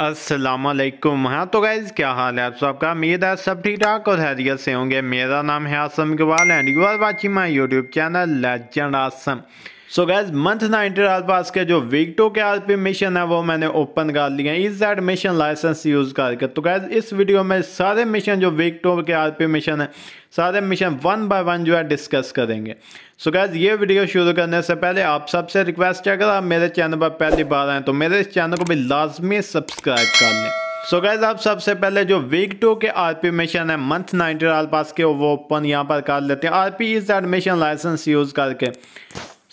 असलम हाँ तो गाइज़ क्या हाल है आप सबका उम्मीद है सब ठीक ठाक और हैरियत से होंगे मेरा नाम है Asam Iqbal and you are watching my YouTube channel legend Asam so guys month nineteen pass के जो विगटो के आर पी मिशन है वो मैंने ओपन कर लिया है इस दैट मिशन लाइसेंस यूज़ करके तो गैज इस वीडियो में सारे मिशन जो विगटो के आर पी मिशन है सारे मिशन वन बाय वन जो है डिस्कस करेंगे सो so गैज ये वीडियो शुरू करने से पहले आप सबसे रिक्वेस्ट है अगर आप मेरे चैनल पर पहली बार आए तो मेरे इस चैनल को भी लाजमी सब्सक्राइब कर लें सो so गैज आप सबसे पहले जो वीक टू के आरपी मिशन है मंथ नाइन्टी आल पास के वो ओपन यहाँ पर कर लेते हैं RP is admission license use करके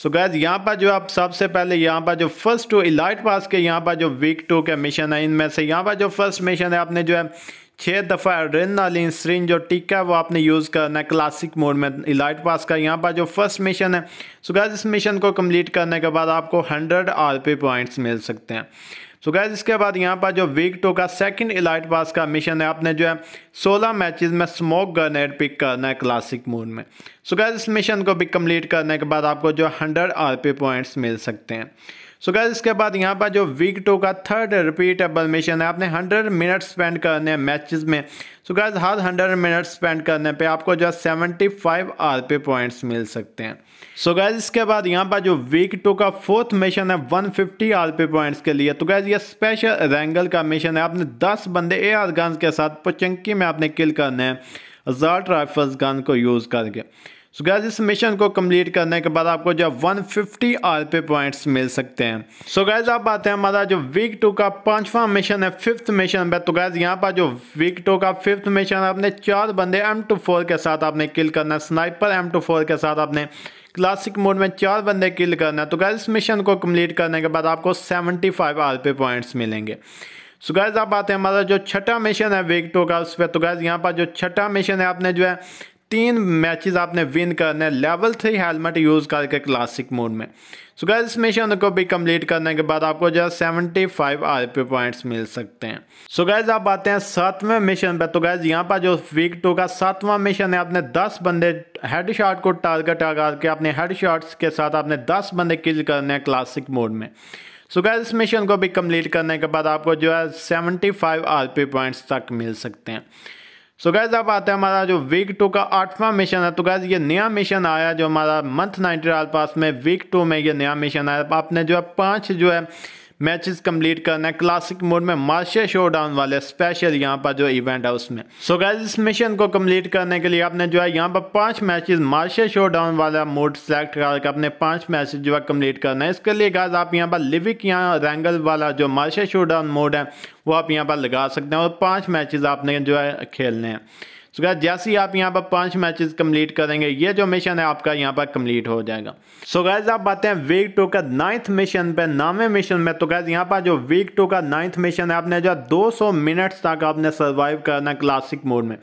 सो गैज यहाँ पर जो आप सबसे पहले यहाँ पर जो फर्स्ट टू इलाइट पास के यहाँ पर जो वीक टू के मिशन है इनमें से यहाँ पर जो फर्स्ट मिशन है आपने जो है छः दफ़ा एड्रेनालिन स्ट्रिंग जो टिक है वो आपने यूज़ करना है क्लासिक मोड में इलाइट पास का यहाँ पर जो फर्स्ट मिशन है सो गैज इस मिशन को कम्प्लीट करने के बाद आपको हंड्रेड आर पी पॉइंट्स मिल सकते हैं सो गैज इसके बाद यहाँ पर जो वीक टू का सेकंड इलाइट पास का मिशन है आपने जो है 16 मैचेस में स्मोक ग्रनेड पिक करना है क्लासिक मूड में सो so गैज इस मिशन को भी कम्प्लीट करने के बाद आपको जो 100 आर पॉइंट्स मिल सकते हैं सो so गैस इसके बाद यहाँ पर जो वीक टू का थर्ड रिपीटेबल मिशन है आपने हंड्रेड मिनट स्पेंड करने हैं मैचेस में सो so गैस हर हंड्रेड मिनट स्पेंड करने पे आपको जो है seventy five R P points मिल सकते हैं सो so गैस इसके बाद यहाँ पर जो वीक टू का फोर्थ मिशन है one fifty R P points के लिए तो गैस ये स्पेशल रैंगल का मिशन है आपने दस बंदे ए आर गन्स के साथ पोचंकी में आपने किल करने हैं हजार राइफल्स गन को यूज़ करके सो गैस इस मिशन को कंप्लीट करने के बाद आपको जो 150 फिफ्टी आर पे पॉइंट्स मिल सकते हैं सो गैस आप आते हैं हमारा जो वीक टू का पांचवा मिशन है फिफ्थ मिशन पे तो गैस यहाँ पर जो वीक टू का फिफ्थ मिशन है आपने चार बंदे एम टू फोर के साथ आपने किल करना है स्नाइपर एम टू फोर के साथ आपने क्लासिक मोड में चार बंदे किल करना है तो गैस इस मिशन को कम्प्लीट करने के बाद आपको seventy five R P points मिलेंगे सो गैज आप आते हैं हमारा जो छठा मिशन है वेगटो का उस पर तो गैज यहाँ पर जो छठा मिशन है आपने जो है तीन मैचेस आपने विन करने लेवल थ्री हेलमेट यूज़ करके क्लासिक मोड में सो so इस मिशन को भी कंप्लीट करने के बाद आपको जो है seventy five R P points मिल सकते हैं सो गैज़ आप आते हैं सातवें मिशन पर तो गैज़ यहाँ पर जो वीक टू का सातवां मिशन है आपने दस बंदे हेड शॉट को टारगेट के अपने हेड शॉट्स के साथ आपने दस बंदे किल करने हैं क्लासिक मोड में सो so गैस इस मिशन को भी कंप्लीट करने के बाद आपको जो है seventy five R P points तक मिल सकते हैं सो गैज अब आते हैं हमारा जो वीक टू का आठवां मिशन है तो गैज ये नया मिशन आया जो हमारा मंथ नाइनटी पास में वीक टू में ये नया मिशन आया आपने जो है पाँच जो है मैचेस कंप्लीट करना है क्लासिक मोड में मार्शल शो डाउन वाले स्पेशल यहाँ पर जो इवेंट है उसमें सो so गैस इस मिशन को कंप्लीट करने के लिए आपने जो है यहाँ पर पांच मैचेस मार्शल शो डाउन वाला मोड सेलेक्ट करके अपने पांच मैच जो है कंप्लीट करना है इसके लिए गैस आप यहाँ पर लिविक यहाँ रैंगल वाला जो मार्शल शो डाउन मोड है वो आप यहाँ पर लगा सकते हैं और पाँच मैचेज आपने जो है खेलने हैं सो so, जैसे ही आप यहाँ पर पांच मैचेस कंप्लीट करेंगे ये जो मिशन है आपका यहाँ पर कंप्लीट हो जाएगा सो गैज आप बातें हैं वीक टू का नाइन्थ मिशन पे नामे मिशन में तो गैज यहाँ पर जो वीक टू का नाइन्थ मिशन है आपने जो दो मिनट्स तक आपने सर्वाइव करना क्लासिक मोड में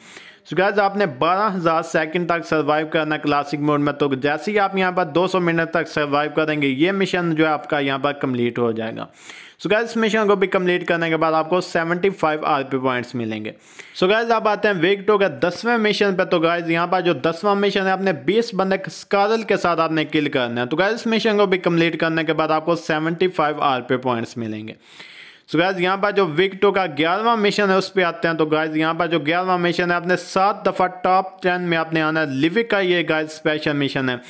सो गैज आपने 12000 सेकंड तक सर्वाइव करना क्लासिक मोड में तो जैसे ही आप यहाँ पर 200 मिनट तक सर्वाइव करेंगे ये मिशन जो है आपका यहाँ पर कम्प्लीट हो जाएगा सो so गैज इस मिशन को भी कम्प्लीट करने के बाद आपको 75 फाइव आर पी पॉइंट्स मिलेंगे सो so गैज आप आते हैं वेगटो का दसवें मिशन पर तो गैज यहाँ पर जो दसवां मिशन है आपने बीस बंदे स्कारल के साथ आपने किल करना है तो गैज इस मिशन को भी कम्प्लीट करने के बाद आपको seventy five R P points मिलेंगे सो गाइज यहाँ पर जो विकटो का ग्यारहवां मिशन है उस पर आते हैं तो गाइज यहाँ पर जो ग्यारहवां मिशन है आपने सात दफ़ा टॉप टेन में आपने आना है लिविक का ये गाइज स्पेशल मिशन है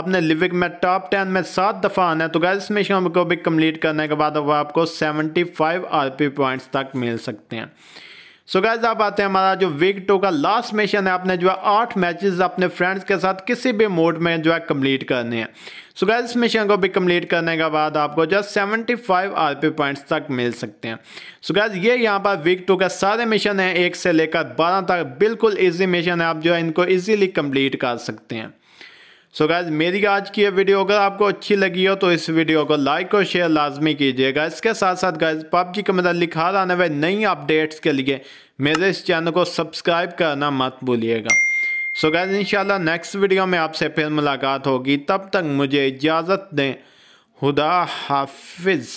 आपने लिविक में टॉप टेन में सात दफ़ा आना है तो गाइज इस मिशन को भी कम्प्लीट करने के बाद आपको seventy five R P points तक मिल सकते हैं सो गैज आप आते हैं हमारा जो वीक टू का लास्ट मिशन है आपने जो है आठ मैचेस अपने फ्रेंड्स के साथ किसी भी मोड में जो है कंप्लीट करने हैं सो गैज इस मिशन को भी कंप्लीट करने के बाद आपको जो है seventy five R P points तक मिल सकते हैं सो गैज ये यहाँ पर वीक टू का सारे मिशन है एक से लेकर बारह तक बिल्कुल ईजी मिशन है आप जो है इनको ईजिली कम्प्लीट कर सकते हैं सो गैज़ मेरी आज की ये वीडियो अगर आपको अच्छी लगी हो तो इस वीडियो को लाइक और शेयर लाजमी कीजिएगा इसके साथ साथ गैज़ पबजी के मतलब लिखा आने वाले नई अपडेट्स के लिए मेरे इस चैनल को सब्सक्राइब करना मत भूलिएगा सो गैज़ इंशाल्लाह नेक्स्ट वीडियो में आपसे फिर मुलाकात होगी तब तक मुझे इजाज़त दें खुदा हाफिज़